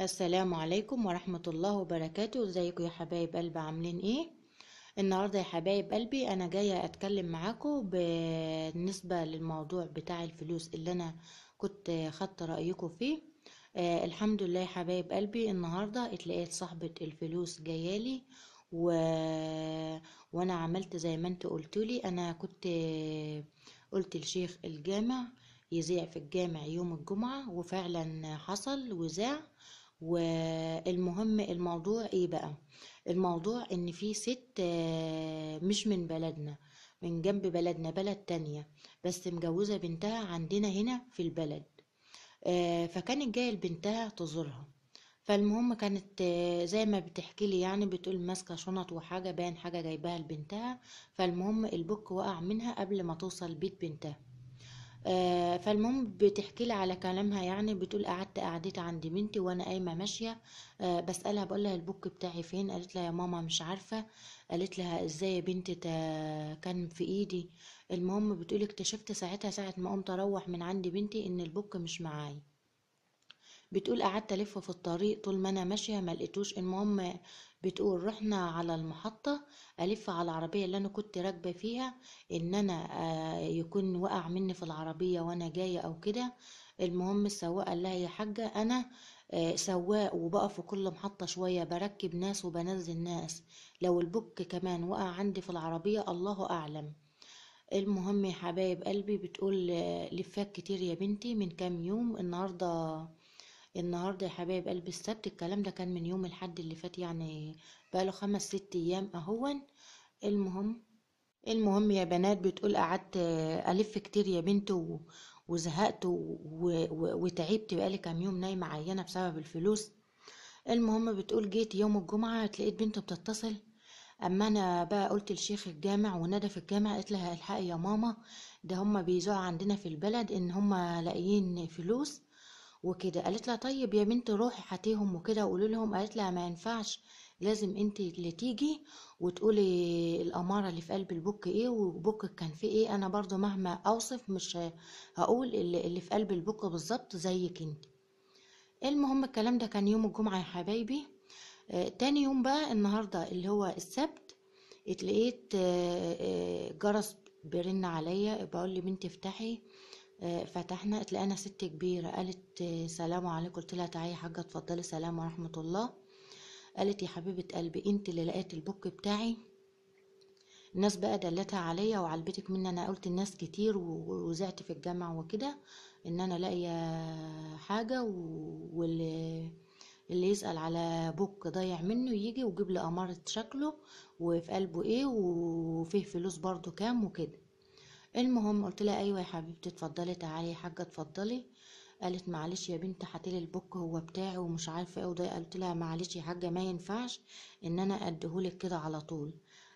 السلام عليكم ورحمة الله وبركاته ازيكم يا حبايب قلبي عاملين ايه النهاردة يا حبايب قلبي انا جاية اتكلم معاكم بالنسبة للموضوع بتاع الفلوس اللي انا كنت خدت رأيكم فيه آه الحمد لله يا حبايب قلبي النهاردة اتلقيت صاحبة الفلوس جايالي و... وانا عملت زي ما انت قلتولي انا كنت قلت لشيخ الجامع يذيع في الجامع يوم الجمعة وفعلا حصل وذاع والمهم الموضوع ايه بقى الموضوع ان في ست آه، مش من بلدنا من جنب بلدنا بلد تانية بس مجوزة بنتها عندنا هنا في البلد آه، فكانت جاية لبنتها تزورها فالمهم كانت آه، زي ما بتحكي لي يعني بتقول ماسكه شنط وحاجه باين حاجه جايباها لبنتها فالمهم البوك وقع منها قبل ما توصل بيت بنتها آه، فالمهم بتحكي لي على كلامها يعني بتقول قعدت قعدت عند بنتي وانا قايمه ماشيه آه، بسالها بقول لها البوك بتاعي فين قالت لها يا ماما مش عارفه قالت لها ازاي يا بنتي كان في ايدي المهم بتقول اكتشفت ساعتها ساعه ما قمت اروح من عند بنتي ان البوك مش معايا بتقول قعدت الف في الطريق طول ما انا ماشيه ما لقيتوش المهم بتقول رحنا على المحطه الف على العربيه اللي انا كنت راكبه فيها ان انا آه، يكون وقع مني في العربيه وانا جايه او كده المهم السواق قال لها يا حاجه انا آه، سواق وبقف في كل محطة شوية بركب ناس وبنزل ناس لو البك كمان وقع عندي في العربية الله أعلم المهم يا حبايب قلبي بتقول آه، لفاك كتير يا بنتي من كام يوم النهاردة النهارده يا حبايب قلب السبت الكلام ده كان من يوم الحد اللي فات يعني بقاله خمس ست ايام اهون المهم المهم يا بنات بتقول قعدت الف كتير يا بنت وزهقت وتعبت بقالي كام يوم نايمه عيانه بسبب الفلوس المهم بتقول جيت يوم الجمعه لقيت بنت بتتصل اما انا بقى قلت لشيخ الجامع وندى في الجامع قلت لها الحقي يا ماما ده هما بيذوعوا عندنا في البلد ان هما لاقيين فلوس وكده قالت لها طيب يا بنت روحي هاتيهم وكده وقولي لهم قالت لها ما ينفعش لازم انت اللي تيجي وتقولي الاماره اللي في قلب البوك ايه وبوكك كان فيه ايه انا برضو مهما اوصف مش هقول اللي في قلب البوك بالظبط زيك انت المهم الكلام ده كان يوم الجمعه يا حبايبي آه تاني يوم بقى النهارده اللي هو السبت اتلقيت آه آه جرس بيرن عليا بقول لي بنتي افتحي فتحنا اتلاقينا ست كبيرة قالت آه، سلام عليكم قلت لها تعالي يا حاجة اتفضلي سلام ورحمة الله قالت يا حبيبة قلبي انت اللي لقيت البوك بتاعي الناس بقى دلتها عليا وعلى مني انا قلت الناس كتير وزعت في الجامع وكده ان انا لاقيه حاجه واللي اللي يسأل على بوك ضايع منه يجي ويجيب لي أمارة شكله وفي قلبه ايه وفيه فلوس برضو كام وكده المهم قلت لها ايوه يا حبيبتي اتفضلي تعالي يا حاجه اتفضلي قالت معلش يا بنت هاتلي البوك هو بتاعي ومش عارفه ايه وده قلت لها معلش يا حاجه ما ينفعش ان انا اديهولك كده على طول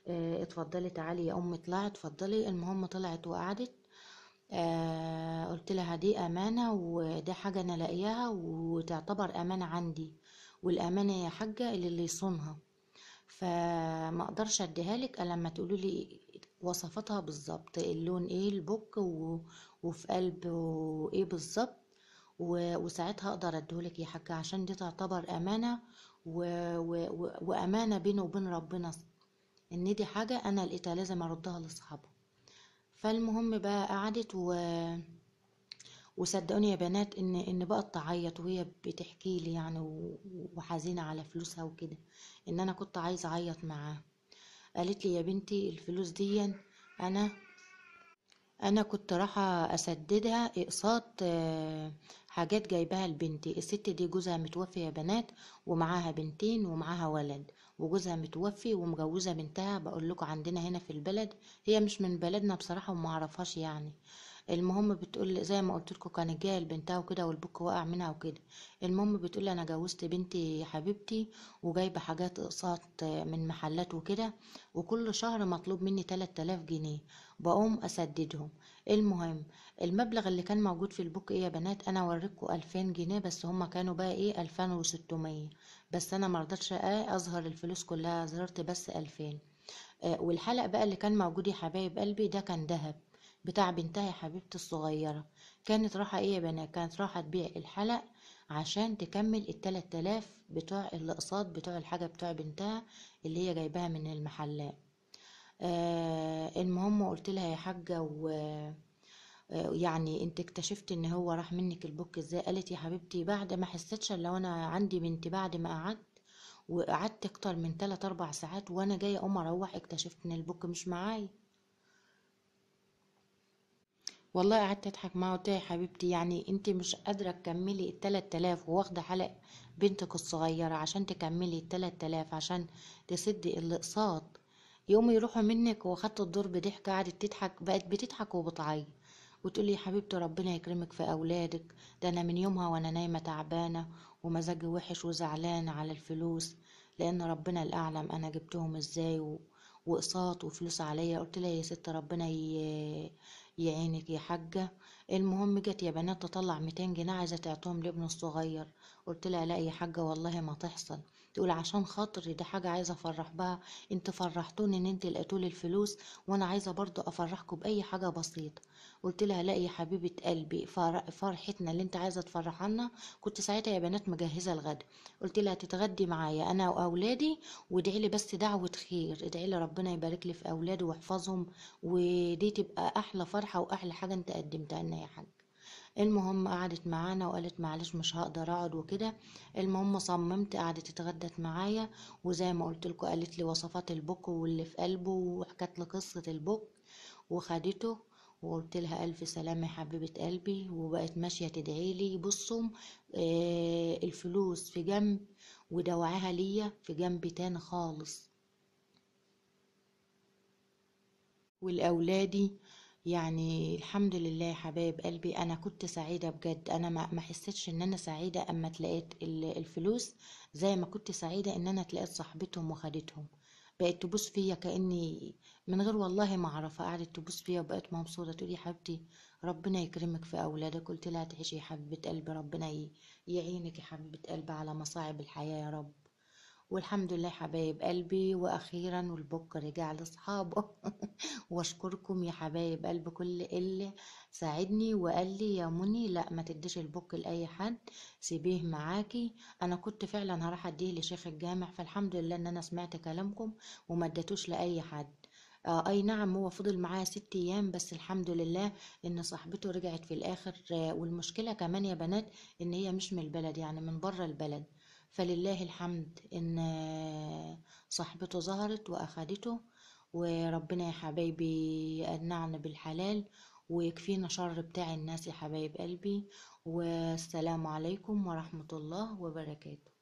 اه اتفضلي تعالي يا امي اطلعي اتفضلي المهم طلعت وقعدت آه قلت لها دي امانه وده حاجه انا لاقياها وتعتبر امانه عندي والامانه يا حاجه اللي, اللي يصونها فما اقدرش اديها لك الا لما تقولي لي وصفتها بالظبط اللون ايه البوك وفي قلبه ايه بالظبط وساعتها اقدر اديهولك يا حاجه عشان دي تعتبر امانه و... و... وامانه بينه وبين ربنا ان دي حاجه انا لقيتها لازم اردها لاصحابه فالمهم بقى قعدت و وصدقوني يا بنات ان ان بقت تعيط وهي بتحكي لي يعني وحزينه على فلوسها وكده ان انا كنت عايزه اعيط معاها قالت لي يا بنتي الفلوس دي انا انا كنت رايحه اسددها اقساط آه، حاجات جايباها لبنتي الست دي جوزها متوفي يا بنات ومعاها بنتين ومعاها ولد وجوزها متوفي ومجوزه بنتها بقول لكم عندنا هنا في البلد هي مش من بلدنا بصراحه وما يعني المهم بتقول زي ما قلت لكم كان جاي لبنتها وكده والبوك وقع منها وكده المهم بتقول انا جوزت بنتي حبيبتي وجايبه حاجات اقساط من محلات وكده وكل شهر مطلوب مني 3000 جنيه بقوم اسددهم المهم المبلغ اللي كان موجود في البوك ايه يا بنات انا اوريكم 2000 جنيه بس هما كانوا بقى ايه 2600 بس انا مرضتش اظهر الفلوس كلها ظهرت بس 2000 آه، والحلق بقى اللي كان موجود يا حبايب قلبي ده كان ذهب بتاع بنتها يا حبيبتي الصغيرة كانت راحة ايه يا بنات كانت راحة تبيع الحلق عشان تكمل التلات تلاف بتوع الاقساط بتوع الحاجة بتوع بنتها اللي هي جايباها من المحلات آه المهم قلت لها يا حاجة و آه، يعني انت اكتشفت ان هو راح منك البوك ازاي قالت يا حبيبتي بعد ما حسيتش لو انا عندي بنتي بعد ما قعدت وقعدت اكتر من 3 اربع ساعات وانا جايه اقوم اروح اكتشفت ان البوك مش معايا والله قعدت اضحك معه قلت يا حبيبتي يعني انت مش قادره تكملي التلات آلاف واخده حلق بنتك الصغيره عشان تكملي التلات آلاف عشان تسدي الاقساط يقوموا يروحوا منك واخدت الدور بضحك قعدت تضحك بقت بتضحك وبتعيط وتقولي يا حبيبتي ربنا يكرمك في اولادك ده انا من يومها وانا نايمه تعبانه ومزاجي وحش وزعلان على الفلوس لان ربنا الاعلم انا جبتهم ازاي و... واقساط وفلوس عليا قلت لها يا ست ربنا ي... يا عينك يا حاجة المهم جت يا بنات تطلع ميتين جنيه عايزة تعطيهم لابنه الصغير قلت لها لا يا حاجة والله ما تحصل تقول عشان خاطري دي حاجة عايزة افرح بها انت فرحتوني ان انت لقيتولي الفلوس وانا عايزة برضو افرحكم باي حاجة بسيطة قلت لها لا يا حبيبة قلبي فرحتنا اللي انت عايزة تفرحنا كنت ساعتها يا بنات مجهزة الغدا قلت لها تتغدي معايا انا واولادي وادعي لي بس دعوة خير ادعي لي ربنا يبارك لي في اولادي ويحفظهم ودي تبقى احلى فرحة واحلى حاجة انت قدمتها لنا يا حاج المهم قعدت معانا وقالت معلش مش هقدر اقعد وكده المهم صممت قعدت اتغدت معايا وزي ما قلت لكم قالت لي وصفات البوك واللي في قلبه وحكت لي قصه البوك وخدته وقلت لها الف سلامه يا حبيبه قلبي وبقت ماشيه تدعي لي بصوا آه الفلوس في جنب ودوعها ليا في جنب تاني خالص ولأولادي يعني الحمد لله حبايب قلبي انا كنت سعيده بجد انا ما حسيتش ان انا سعيده اما تلاقيت الفلوس زي ما كنت سعيده ان انا تلاقيت صاحبتهم وخدتهم بقت تبص فيا كاني من غير والله ما اعرف قعدت تبص فيا وبقت مبسوطه تقولي يا حبيبتي ربنا يكرمك في اولادك قلت لها تعيشي يا حبيبه قلبي ربنا يعينك يا حبيبه قلبي على مصاعب الحياه يا رب والحمد لله حبايب قلبي واخيرا والبوك رجع لاصحابه واشكركم يا حبايب قلب كل اللي ساعدني وقال لي يا مني لا ما تديش البوك لاي حد سيبيه معاكي انا كنت فعلا هروح اديه لشيخ الجامع فالحمد لله ان انا سمعت كلامكم وما اديتوش لاي حد آه اي نعم هو فضل معايا ست ايام بس الحمد لله ان صاحبته رجعت في الاخر والمشكله كمان يا بنات ان هي مش من البلد يعني من بره البلد فلله الحمد ان آه، صاحبته ظهرت واخدته وربنا يا حبايبي يقنعنا بالحلال ويكفينا شر بتاع الناس يا حبايب قلبي والسلام عليكم ورحمة الله وبركاته